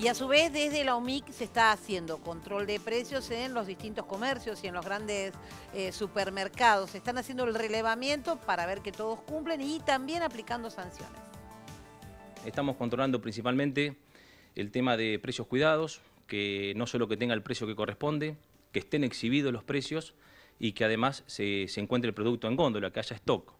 Y a su vez, desde la OMIC se está haciendo control de precios en los distintos comercios y en los grandes eh, supermercados. Se están haciendo el relevamiento para ver que todos cumplen y también aplicando sanciones. Estamos controlando principalmente el tema de precios cuidados, que no solo que tenga el precio que corresponde, que estén exhibidos los precios y que además se, encuentre el producto en góndola, que haya stock.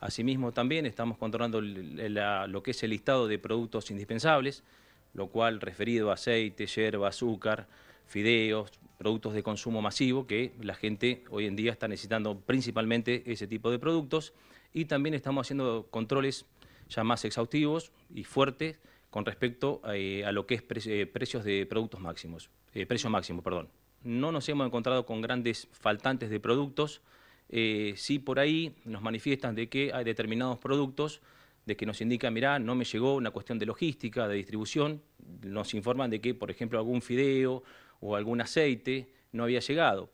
Asimismo también estamos controlando lo que es el listado de productos indispensables, lo cual referido a aceite, yerba, azúcar, fideos, productos de consumo masivo, que la gente hoy en día está necesitando principalmente ese tipo de productos, y también estamos haciendo controles ya más exhaustivos y fuertes con respecto eh, a, lo que es eh, precios de productos máximos, eh, precios perdón. No nos hemos encontrado con grandes faltantes de productos, sí por ahí nos manifiestan de que hay determinados productos de que nos indica, mirá, no me llegó una cuestión de logística, de distribución, nos informan de que, por ejemplo, algún fideo o algún aceite no había llegado.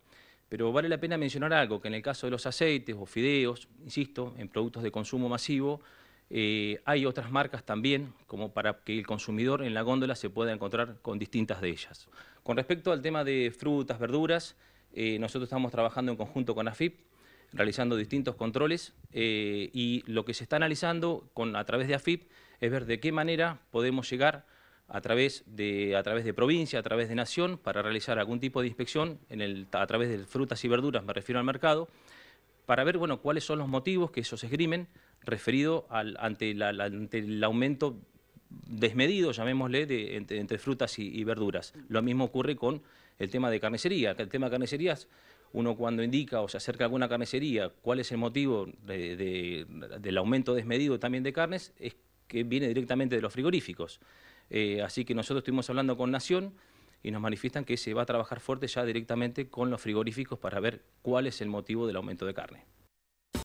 Pero vale la pena mencionar algo, que en el caso de los aceites o fideos, insisto, en productos de consumo masivo, eh, hay otras marcas también, como para que el consumidor en la góndola se pueda encontrar con distintas de ellas. Con respecto al tema de frutas, verduras, eh, nosotros estamos trabajando en conjunto con AFIP, realizando distintos controles eh, y lo que se está analizando con, a través de AFIP es ver de qué manera podemos llegar a través, de, a través de provincia, a través de nación, para realizar algún tipo de inspección a través de frutas y verduras, me refiero al mercado, para ver bueno, cuáles son los motivos que esos esgrimen referido ante, el aumento desmedido, llamémosle, de, entre, frutas y, verduras. Lo mismo ocurre con el tema de carnicería. El tema de carnicerías, uno cuando indica o se acerca a alguna carnicería cuál es el motivo del aumento desmedido también de carnes, es que viene directamente de los frigoríficos. Eh, así que nosotros estuvimos hablando con Nación y nos manifiestan que se va a trabajar fuerte ya directamente con los frigoríficos para ver cuál es el motivo del aumento de carne.